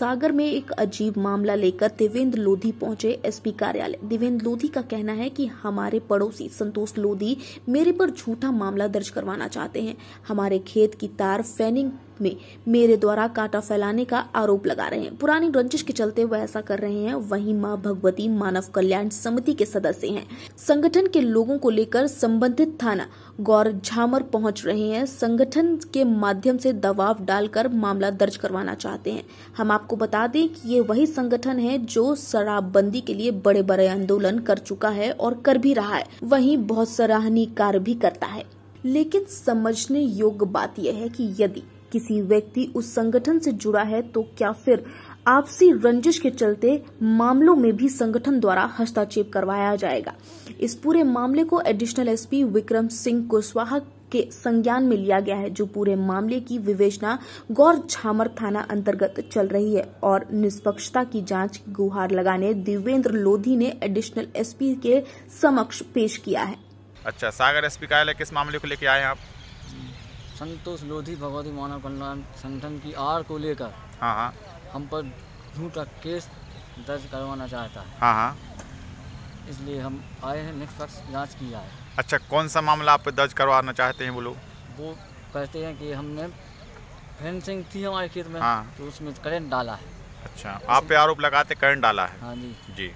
सागर में एक अजीब मामला लेकर देवेंद्र लोधी पहुंचे एसपी कार्यालय देवेंद्र लोधी का कहना है कि हमारे पड़ोसी संतोष लोधी मेरे पर झूठा मामला दर्ज करवाना चाहते हैं हमारे खेत की तार फैनिंग में मेरे द्वारा कांटा फैलाने का आरोप लगा रहे हैं पुरानी रंजिश के चलते वह ऐसा कर रहे हैं वहीं माँ भगवती मानव कल्याण समिति के सदस्य हैं संगठन के लोगों को लेकर संबंधित थाना गौर झामर पहुंच रहे हैं संगठन के माध्यम से दबाव डालकर मामला दर्ज करवाना चाहते हैं हम आपको बता दें कि ये वही संगठन है जो शराबबंदी के लिए बड़े बड़े आंदोलन कर चुका है और कर भी रहा है वहीं बहुत सराहनीय कार्य भी करता है लेकिन समझने योग्य बात यह है कि यदि किसी व्यक्ति उस संगठन से जुड़ा है तो क्या फिर आपसी रंजिश के चलते मामलों में भी संगठन द्वारा हस्ताक्षेप करवाया जाएगा इस पूरे मामले को एडिशनल एसपी विक्रम सिंह कुशवाहा के संज्ञान में लिया गया है जो पूरे मामले की विवेचना गौर झामर थाना अंतर्गत चल रही है और निष्पक्षता की जांच गुहार लगाने देवेंद्र लोधी ने एडिशनल एसपी के समक्ष पेश किया है अच्छा सागर एसपी कार्यालय किस मामले को लेकर आए आप संतोष लोधी भगवती मानव कल्याण संगठन की आर को लेकर हाँ, हाँ। हम पर झूठा केस दर्ज करवाना चाहता है हाँ, इसलिए हम आए हैं निष्पक्ष जांच की जाए अच्छा कौन सा मामला आप दर्ज करवाना चाहते हैं वो लोग वो कहते हैं कि हमने फेंसिंग थी हमारे खेत में हाँ। तो उसमें करंट डाला है अच्छा आप पे आरोप लगाते करंट डाला है हाँ जी जी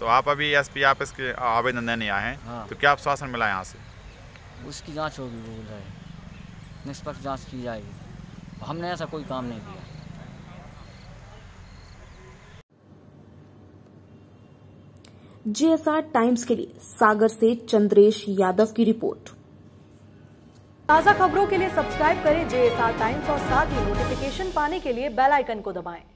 तो आप अभी एस पी आप इसके आवेदन देने आए हैं हाँ। तो क्या आप शासन मिला यहाँ से उसकी जाँच होगी वो बोल रहे हैं निष्पक्ष जांच की जाएगी हमने ऐसा कोई काम नहीं किया जीएसआर टाइम्स के लिए सागर से चंद्रेश यादव की रिपोर्ट ताज़ा खबरों के लिए सब्सक्राइब करें जेएसआर टाइम्स और साथ ही नोटिफिकेशन पाने के लिए बेल आइकन को दबाएं।